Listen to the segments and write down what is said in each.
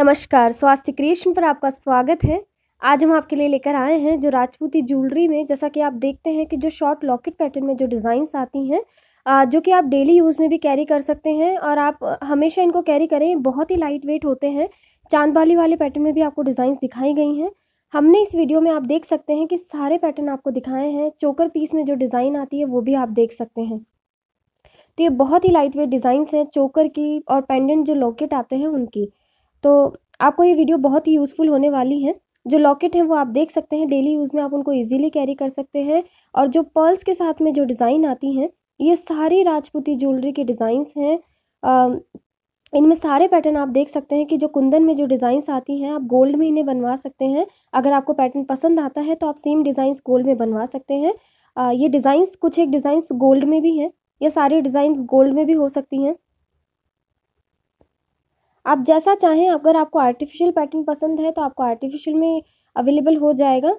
नमस्कार स्वास्थ्य क्रिएशन पर आपका स्वागत है आज हम आपके लिए लेकर आए हैं जो राजपूती ज्वेलरी में जैसा कि आप देखते हैं कि जो शॉर्ट लॉकेट पैटर्न में जो डिज़ाइंस आती हैं जो कि आप डेली यूज़ में भी कैरी कर सकते हैं और आप हमेशा इनको कैरी करें बहुत ही लाइट वेट होते हैं चांद बाली वाले पैटर्न में भी आपको डिज़ाइंस दिखाई गई हैं हमने इस वीडियो में आप देख सकते हैं कि सारे पैटर्न आपको दिखाए हैं चोकर पीस में जो डिज़ाइन आती है वो भी आप देख सकते हैं तो ये बहुत ही लाइट वेट डिज़ाइंस हैं चोकर की और पेंडेंट जो लॉकेट आते हैं उनकी तो आपको ये वीडियो बहुत ही यूज़फुल होने वाली है जो लॉकेट है वो आप देख सकते हैं डेली यूज़ में आप उनको इजीली कैरी कर सकते हैं और जो पर्ल्स के साथ में जो डिज़ाइन आती हैं ये सारी राजपूती ज्वेलरी के डिज़ाइंस हैं इनमें सारे पैटर्न आप देख सकते हैं कि जो कुंदन में जो डिज़ाइंस आती हैं आप गोल्ड में इन्हें बनवा सकते हैं अगर आपको पैटर्न पसंद आता है तो आप सेम डिज़ाइंस गोल्ड में बनवा सकते हैं ये डिज़ाइंस कुछ एक डिज़ाइंस गोल्ड में भी हैं ये सारी डिज़ाइंस गोल्ड में भी हो सकती हैं आप जैसा चाहें अगर आपको आर्टिफिशियल पैटर्न पसंद है तो आपको आर्टिफिशियल में अवेलेबल हो जाएगा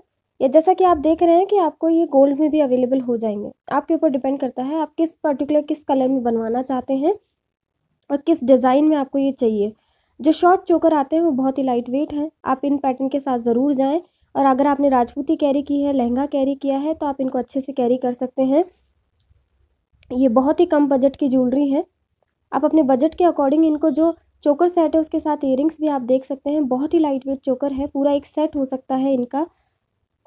या जैसा कि आप देख रहे हैं कि आपको ये गोल्ड में भी अवेलेबल हो जाएंगे आपके ऊपर डिपेंड करता है आप किस पर्टिकुलर किस कलर में बनवाना चाहते हैं और किस डिज़ाइन में आपको ये चाहिए जो शॉर्ट चोकर आते हैं वो बहुत ही लाइट वेट हैं आप इन पैटर्न के साथ ज़रूर जाएँ और अगर आपने राजपूती कैरी की है लहंगा कैरी किया है तो आप इनको अच्छे से कैरी कर सकते हैं ये बहुत ही कम बजट की ज्वेलरी है आप अपने बजट के अकॉर्डिंग इनको जो चोकर सेट है उसके साथ ईयरिंग्स भी आप देख सकते हैं बहुत ही लाइट वेट चोकर है पूरा एक सेट हो सकता है इनका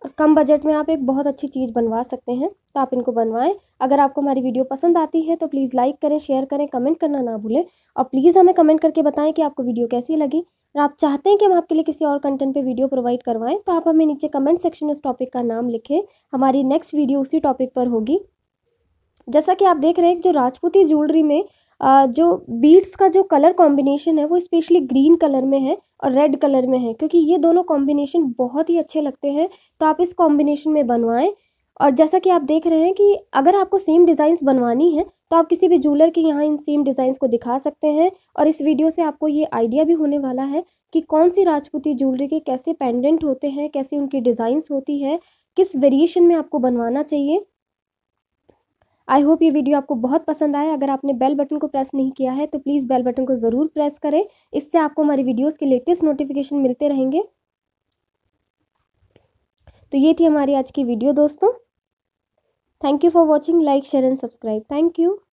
और कम बजट में आप एक बहुत अच्छी चीज़ बनवा सकते हैं तो आप इनको बनवाएं अगर आपको हमारी वीडियो पसंद आती है तो प्लीज़ लाइक करें शेयर करें कमेंट करना ना भूलें और प्लीज़ हमें कमेंट करके बताएं कि आपको वीडियो कैसी लगी और आप चाहते हैं कि हम आपके लिए किसी और कंटेंट पे वीडियो प्रोवाइड करवाएं तो आप हमें नीचे कमेंट सेक्शन में उस टॉपिक का नाम लिखें हमारी नेक्स्ट वीडियो उसी टॉपिक पर होगी जैसा कि आप देख रहे हैं जो राजपूती ज्वेलरी में जो बीड्स का जो कलर कॉम्बिनेशन है वो स्पेशली ग्रीन कलर में है और रेड कलर में है क्योंकि ये दोनों कॉम्बिनेशन बहुत ही अच्छे लगते हैं तो आप इस कॉम्बिनेशन में बनवाएं और जैसा कि आप देख रहे हैं कि अगर आपको सेम डिज़ाइंस बनवानी है तो आप किसी भी जूलर के यहाँ इन सेम डिज़ाइंस को दिखा सकते हैं और इस वीडियो से आपको ये आइडिया भी होने वाला है कि कौन सी राजपूती ज्वेलरी के कैसे पेंडेंट होते हैं कैसे उनकी डिज़ाइंस होती है किस वेरिएशन में आपको बनवाना चाहिए आई होप ये वीडियो आपको बहुत पसंद आया अगर आपने बेल बटन को प्रेस नहीं किया है तो प्लीज़ बेल बटन को ज़रूर प्रेस करें इससे आपको हमारी वीडियोज़ के लेटेस्ट नोटिफिकेशन मिलते रहेंगे तो ये थी हमारी आज की वीडियो दोस्तों thank you for watching like share and subscribe thank you